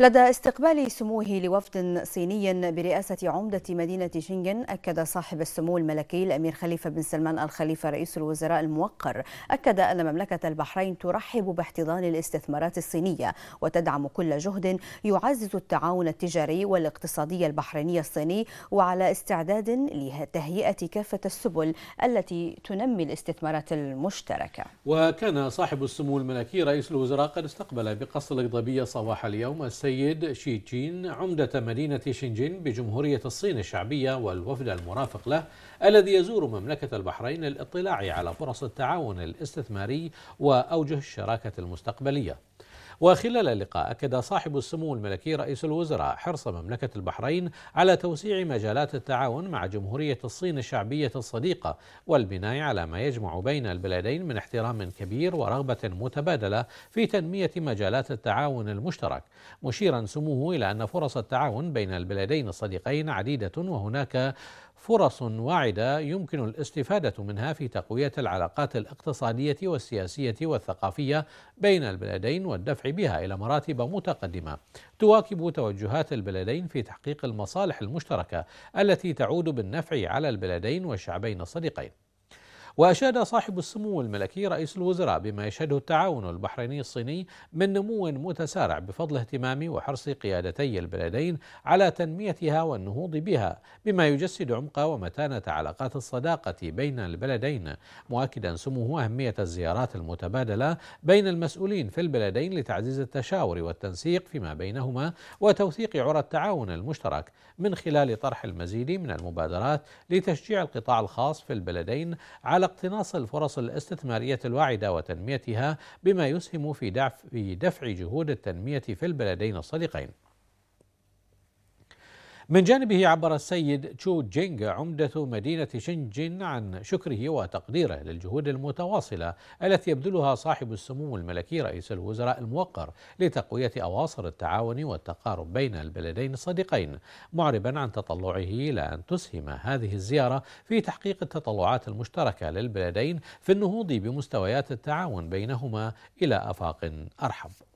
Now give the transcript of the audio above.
لدى استقبال سموه لوفد صيني برئاسة عمدة مدينة شنغن أكد صاحب السمو الملكي الأمير خليفة بن سلمان الخليفة رئيس الوزراء الموقر أكد أن مملكة البحرين ترحب باحتضان الاستثمارات الصينية وتدعم كل جهد يعزز التعاون التجاري والاقتصادي البحريني الصيني وعلى استعداد لتهيئة كافة السبل التي تنمي الاستثمارات المشتركة وكان صاحب السمو الملكي رئيس الوزراء قد استقبل بقصر القضبية صباح اليوم السيد شي جين عمدة مدينة شنجين بجمهورية الصين الشعبية والوفد المرافق له الذي يزور مملكة البحرين للاطلاع على فرص التعاون الاستثماري وأوجه الشراكة المستقبلية وخلال اللقاء أكد صاحب السمو الملكي رئيس الوزراء حرص مملكة البحرين على توسيع مجالات التعاون مع جمهورية الصين الشعبية الصديقة والبناء على ما يجمع بين البلدين من احترام كبير ورغبة متبادلة في تنمية مجالات التعاون المشترك مشيرا سموه إلى أن فرص التعاون بين البلدين الصديقين عديدة وهناك فرص واعده يمكن الاستفاده منها في تقويه العلاقات الاقتصاديه والسياسيه والثقافيه بين البلدين والدفع بها الى مراتب متقدمه تواكب توجهات البلدين في تحقيق المصالح المشتركه التي تعود بالنفع على البلدين والشعبين الصديقين وأشاد صاحب السمو الملكي رئيس الوزراء بما يشهده التعاون البحريني الصيني من نمو متسارع بفضل اهتمام وحرص قيادتي البلدين على تنميتها والنهوض بها بما يجسد عمق ومتانة علاقات الصداقة بين البلدين مؤكدا سموه أهمية الزيارات المتبادلة بين المسؤولين في البلدين لتعزيز التشاور والتنسيق فيما بينهما وتوثيق عرى التعاون المشترك من خلال طرح المزيد من المبادرات لتشجيع القطاع الخاص في البلدين على اقتناص الفرص الاستثمارية الواعدة وتنميتها بما يسهم في دفع جهود التنمية في البلدين الصديقين من جانبه عبر السيد تشو جينغ عمدة مدينة شنجن عن شكره وتقديره للجهود المتواصلة التي يبذلها صاحب السمو الملكي رئيس الوزراء الموقر لتقوية أواصر التعاون والتقارب بين البلدين الصديقين معربا عن تطلعه إلى أن تسهم هذه الزيارة في تحقيق التطلعات المشتركة للبلدين في النهوض بمستويات التعاون بينهما إلى آفاق أرحب